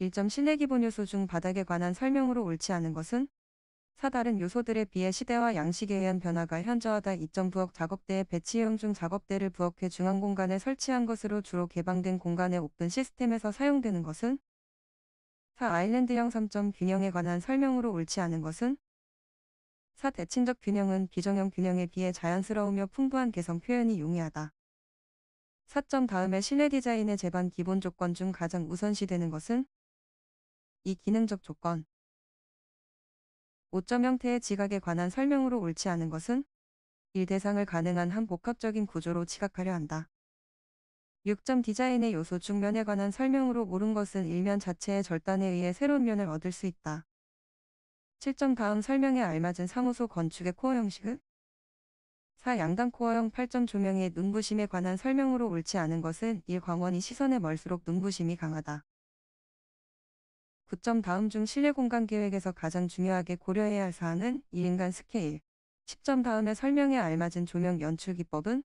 1점 실내 기본 요소 중 바닥에 관한 설명으로 옳지 않은 것은 사다른 요소들에 비해 시대와 양식에 의한 변화가 현저하다 2점 부엌 작업대의 배치형 중 작업대를 부엌해 중앙 공간에 설치한 것으로 주로 개방된 공간의 오픈 시스템에서 사용되는 것은 4. 아일랜드형 3점 균형에 관한 설명으로 옳지 않은 것은 4. 대칭적 균형은 비정형 균형에 비해 자연스러우며 풍부한 개성 표현이 용이하다. 4 다음에 실내 디자인의 제반 기본 조건 중 가장 우선시되는 것은 이 기능적 조건 5.0태의 지각에 관한 설명으로 옳지 않은 것은 일 대상을 가능한 한 복합적인 구조로 지각하려 한다. 6점 디자인의 요소 중 면에 관한 설명으로 옳은 것은 일면 자체의 절단에 의해 새로운 면을 얻을 수 있다. 7점 다음 설명에 알맞은 상호소 건축의 코어 형식은 4. 양단 코어형 8점 조명의 눈부심에 관한 설명으로 옳지 않은 것은 1. 광원이 시선에 멀수록 눈부심이 강하다. 9점 다음 중 실내 공간 계획에서 가장 중요하게 고려해야 할 사안은 1인간 스케일. 10점 다음에 설명에 알맞은 조명 연출 기법은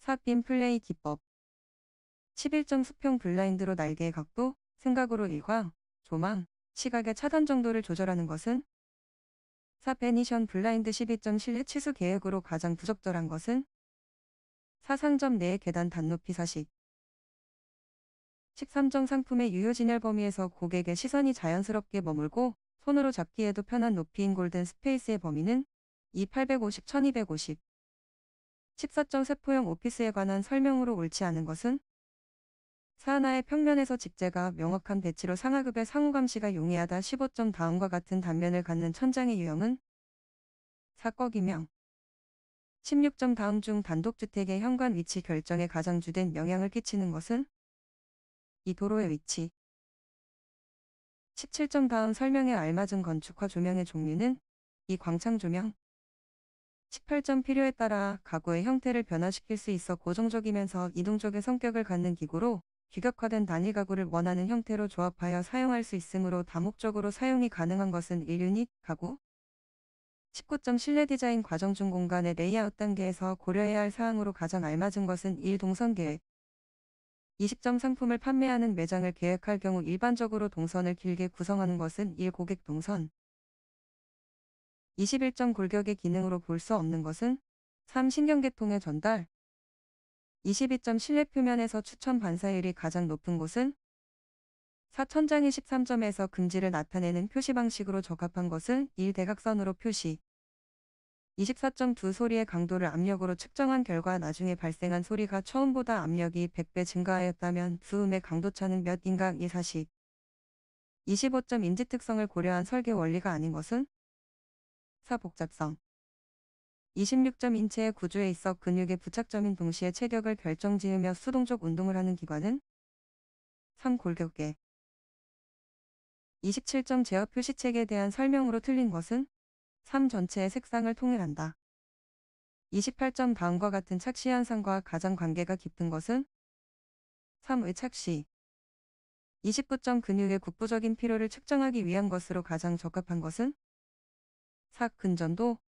4빔 플레이 기법. 11점 수평 블라인드로 날개의 각도, 생각으로 일광, 조망, 시각의 차단 정도를 조절하는 것은 4. 베니션 블라인드 12점 실내 치수 계획으로 가장 부적절한 것은 4. 상점 내의 계단 단높이 사식 1 3점 상품의 유효진열 범위에서 고객의 시선이 자연스럽게 머물고 손으로 잡기에도 편한 높이인 골든 스페이스의 범위는 2850, 1250. 1 4점 세포형 오피스에 관한 설명으로 옳지 않은 것은 사하나의 평면에서 직제가 명확한 배치로 상하급의 상호 감시가 용이하다 15점 다음과 같은 단면을 갖는 천장의 유형은 사꺽이명 16점 다음 중 단독주택의 현관 위치 결정에 가장 주된 영향을 끼치는 것은 이 도로의 위치 17점 다음 설명에 알맞은 건축화 조명의 종류는 이 광창 조명 18점 필요에 따라 가구의 형태를 변화시킬 수 있어 고정적이면서 이동적의 성격을 갖는 기구로 규격화된 단위 가구를 원하는 형태로 조합하여 사용할 수 있으므로 다목적으로 사용이 가능한 것은 1유닛 가구 19점 실내 디자인 과정 중 공간의 레이아웃 단계에서 고려해야 할 사항으로 가장 알맞은 것은 1동선 계획 2 0점 상품을 판매하는 매장을 계획할 경우 일반적으로 동선을 길게 구성하는 것은 1고객 동선 21점 골격의 기능으로 볼 수 없는 것은 3. 신경계통의 전달 22점 실내 표면에서 추천 반사율이 가장 높은 곳은 4천장이 13점에서 금지를 나타내는 표시 방식으로 적합한 것은 1대각선으로 표시 24.2 소리의 강도를 압력으로 측정한 결과 나중에 발생한 소리가 처음보다 압력이 100배 증가하였다면 두 음의 강도차는 몇 인각 이사실2 5 인지 특성을 고려한 설계 원리가 아닌 것은? 4. 복잡성. 2 6 인체의 구조에 있어 근육의 부착점인 동시에 체격을 결정지으며 수동적 운동을 하는 기관은? 3. 골격계. 2 7 제어 표시책에 대한 설명으로 틀린 것은? 3 전체의 색상을 통일한다. 28점 다음과 같은 착시 현상과 가장 관계가 깊은 것은 3의 착시. 29점 근육의 국부적인 피로를 측정하기 위한 것으로 가장 적합한 것은 4. 근전도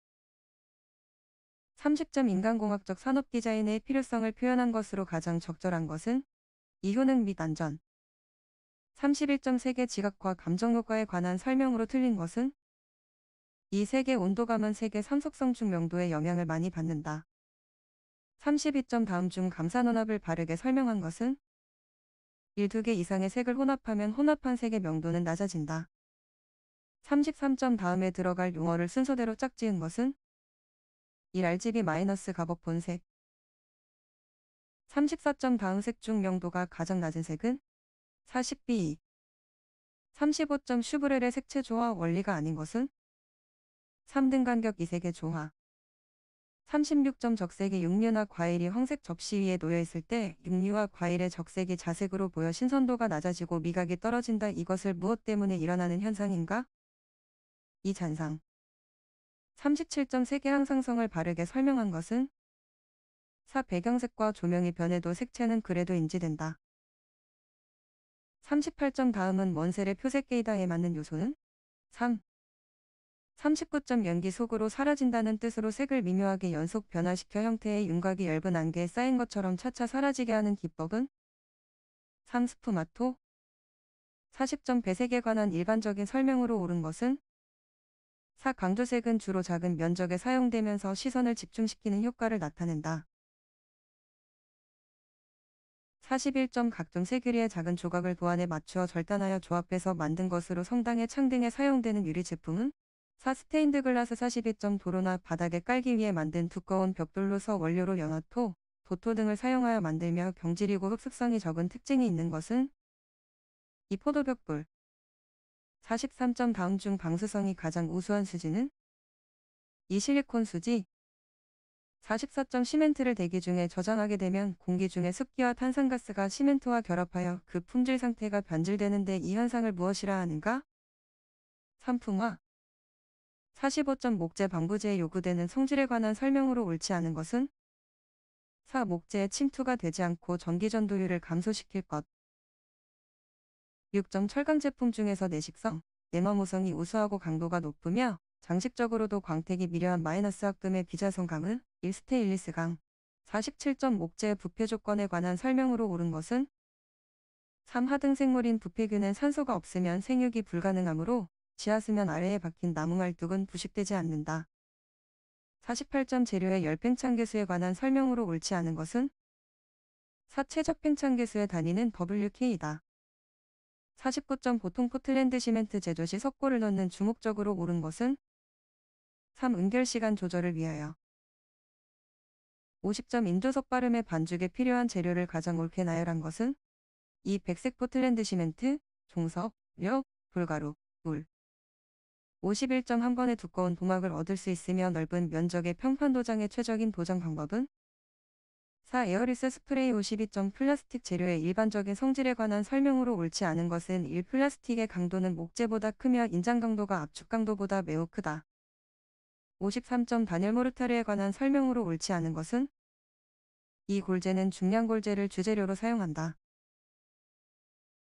30점 인간공학적 산업 디자인의 필요성을 표현한 것으로 가장 적절한 것은 이 효능 및 안전 31점 세계 지각과 감정 효과에 관한 설명으로 틀린 것은 이 색의 온도감은 색의 삼속성 중 명도에 영향을 많이 받는다. 32점 다음 중 감산혼합을 바르게 설명한 것은 1, 2개 이상의 색을 혼합하면 혼합한 색의 명도는 낮아진다. 33점 다음에 들어갈 용어를 순서대로 짝지은 것은 1. RGB 마이너스 갑옷 본색 34점 다음 색 중 명도가 가장 낮은 색은 40B 35점 슈브렐의 색채 조화 원리가 아닌 것은 3등 간격 이색의 조화 36점 적색의 육류나 과일이 황색 접시 위에 놓여있을 때 육류와 과일의 적색이 자색으로 보여 신선도가 낮아지고 미각이 떨어진다 이것을 무엇 때문에 일어나는 현상인가? 이 잔상 37점 색의 항상성을 바르게 설명한 것은 4. 배경색과 조명이 변해도 색채는 그래도 인지된다. 38점 다음은 원셀의 표색게이다에 맞는 요소는 3. 39점 연기 속으로 사라진다는 뜻으로 색을 미묘하게 연속 변화시켜 형태의 윤곽이 얇은 안개에 쌓인 것처럼 차차 사라지게 하는 기법은 3. 스프마토 40점 배색에 관한 일반적인 설명으로 옳은 것은 4. 강조색은 주로 작은 면적에 사용되면서 시선을 집중시키는 효과를 나타낸다. 41점 각종 세규리의 작은 조각을 보완에 맞추어 절단하여 조합해서 만든 것으로 성당의 창등에 사용되는 유리 제품은 4. 스테인드 글라스 42점 도로나 바닥에 깔기 위해 만든 두꺼운 벽돌로서 원료로 연화토, 도토 등을 사용하여 만들며 경질이고 흡습성이 적은 특징이 있는 것은 이 포도벽돌 43점 다음 중 방수성이 가장 우수한 수지는 이 실리콘 수지 44점 시멘트를 대기 중에 저장하게 되면 공기 중에 습기와 탄산가스가 시멘트와 결합하여 그 품질 상태가 변질되는데 이 현상을 무엇이라 하는가? 산풍화 4 5 목재 방부제에 요구되는 성질에 관한 설명으로 옳지 않은 것은 4. 목재의 침투가 되지 않고 전기전도율을 감소시킬 것 6. 철강 제품 중에서 내식성, 내마모성이 우수하고 강도가 높으며 장식적으로도 광택이 미려한 마이너스 합금의 비자성강은 1스테일리스강 4 7 목재의 부패 조건에 관한 설명으로 옳은 것은 3. 하등 생물인 부패균은 산소가 없으면 생육이 불가능하므로 지하수면 아래에 박힌 나무 말뚝은 부식되지 않는다. 48점 재료의 열팽창개수에 관한 설명으로 옳지 않은 것은 사체적 팽창개수의 단위는 WK이다. 49점 보통 포틀랜드 시멘트 제조 시 석고를 넣는 주목적으로 옳은 것은 3. 응결시간 조절을 위하여 50점 인조석 발음의 반죽에 필요한 재료를 가장 옳게 나열한 것은 이 백색 포틀랜드 시멘트, 종석, 력, 불가루 물, 51.1번의 두꺼운 도막을 얻을 수 있으며 넓은 면적의 평판 도장의 최적인 도장 방법은 4. 에어리스 스프레이 5 2 플라스틱 재료의 일반적인 성질에 관한 설명으로 옳지 않은 것은 1. 플라스틱의 강도는 목재보다 크며 인장 강도가 압축 강도보다 매우 크다. 53점 단열 모르타르에 관한 설명으로 옳지 않은 것은 이 골재는 중량 골재를 주재료로 사용한다.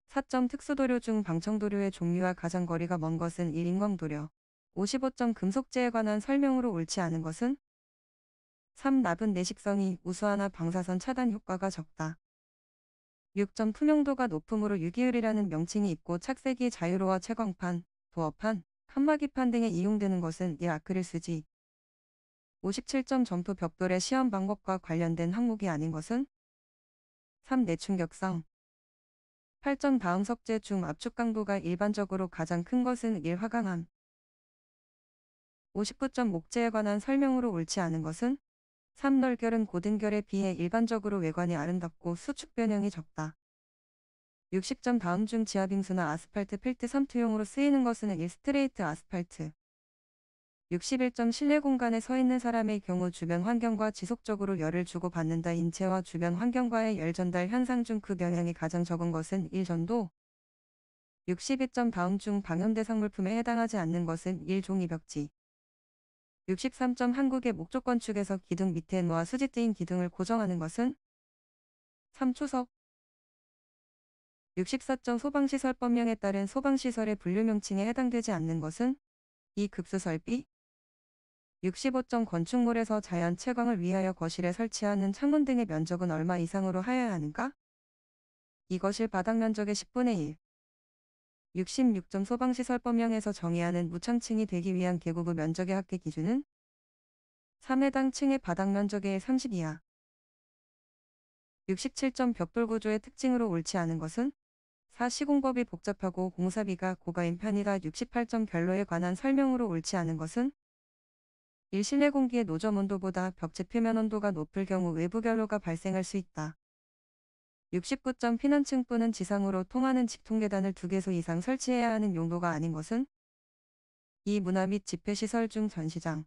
4점 특수도료 중 방청도료의 종류와 가장 거리가 먼 것은 1인광도료. 55점 금속재에 관한 설명으로 옳지 않은 것은 3. 납은 내식성이 우수하나 방사선 차단 효과가 적다. 6점 투명도가 높음으로 유기율이라는 명칭이 있고 착색이 자유로워 채광판, 도어판, 칸막이판 등에 이용되는 것은 이 아크릴 수지. 57점 점토 벽돌의 시험 방법과 관련된 항목이 아닌 것은 3. 내충격성 팔전 다음석재 중 압축 강부가 일반적으로 가장 큰 것은 1화강암. 59점 목재에 관한 설명으로 옳지 않은 것은 3널결은 고등결에 비해 일반적으로 외관이 아름답고 수축 변형이 적다. 60점 다음 중 지하빙수나 아스팔트 필트 삼투용으로 쓰이는 것은 1스트레이트 아스팔트. 61점 실내 공간에 서 있는 사람의 경우 주변 환경과 지속적으로 열을 주고받는다. 인체와 주변 환경과의 열 전달 현상 중 그 영향이 가장 적은 것은 1전도, 62점 다음 중 방염대상 물품에 해당하지 않는 것은 1종 이벽지, 63점 한국의 목적 건축에서 기둥 밑에 놓아 수지 떼인 기둥을 고정하는 것은 3초석, 64점 소방시설 법령에 따른 소방시설의 분류 명칭에 해당되지 않는 것은 2 급수설비 65점 건축물에서 자연 채광을 위하여 거실에 설치하는 창문 등의 면적은 얼마 이상으로 하여야 하는가? 이것실 바닥 면적의 10분의 1. 66점 소방시설 법령에서 정의하는 무창층이 되기 위한 계곡의 면적의 합계 기준은 3해당 층의 바닥 면적의 30 이하. 67점 벽돌 구조의 특징으로 옳지 않은 것은 4. 시공법이 복잡하고 공사비가 고가인 편이라 68점 결로에 관한 설명으로 옳지 않은 것은 일 실내 공기의 노점 온도보다 벽지 표면 온도가 높을 경우 외부 결로가 발생할 수 있다. 69점 피난층 또는 지상으로 통하는 직통계단을 2개소 이상 설치해야 하는 용도가 아닌 것은 이 문화 및 집회시설 중 전시장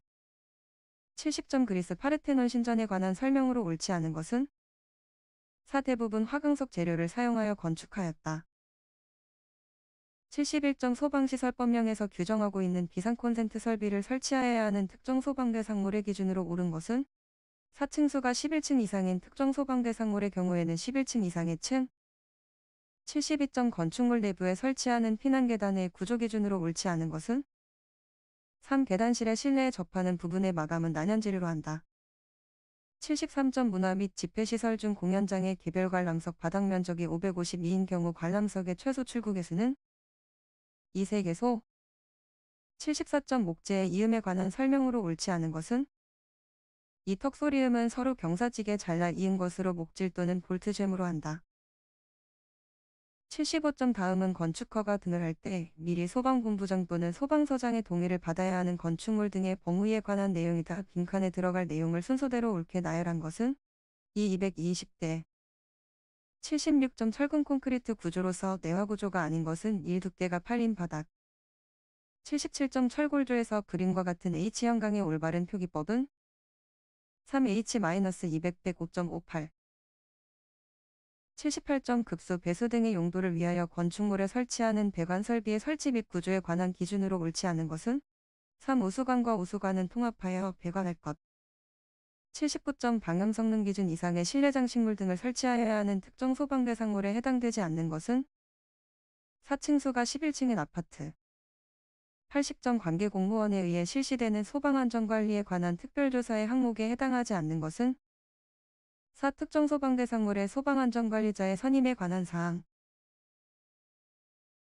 70점 그리스 파르테논 신전에 관한 설명으로 옳지 않은 것은 사 대부분 화강석 재료를 사용하여 건축하였다. 71정 소방시설법령에서 규정하고 있는 비상콘센트 설비를 설치하여야 하는 특정 소방대상물의 기준으로 옳은 것은 4층수가 11층 이상인 특정 소방대상물의 경우에는 11층 이상의 층, 72점 건축물 내부에 설치하는 피난계단의 구조 기준으로 옳지 않은 것은 3. 계단실의 실내에 접하는 부분의 마감은 난연지리로 한다. 73점 문화 및 집회시설 중 공연장의 개별 관람석 바닥 면적이 552인 경우 관람석의 최소 출구 개수는 이세계소 74.목재의 이음에 관한 설명으로 옳지 않은 것은 이 턱소리음은 서로 경사지게 잘라 이은 것으로 목질 또는 볼트잼으로 한다. 75점 다음은 건축허가 등을 할 때 미리 소방본부장 또는 소방서장의 동의를 받아야 하는 건축물 등의 범위에 관한 내용이다. 빈칸에 들어갈 내용을 순서대로 옳게 나열한 것은 이 220대 76점 철근 콘크리트 구조로서 내화 구조가 아닌 것은 1두께가 팔린 바닥. 77점 철골조에서 그림과 같은 H형강의 올바른 표기법은 3H-200-5.58 78점 급수 배수 등의 용도를 위하여 건축물에 설치하는 배관 설비의 설치 및 구조에 관한 기준으로 옳지 않은 것은 3. 우수관과 우수관은 통합하여 배관할 것. 79점 방향성능 기준 이상의 실내 장식물 등을 설치하여야 하는 특정 소방 대상물에 해당되지 않는 것은 4층수가 11층인 아파트 80점 관계 공무원에 의해 실시되는 소방안전관리에 관한 특별조사의 항목에 해당하지 않는 것은 4. 특정 소방대상물의 소방안전관리자의 선임에 관한 사항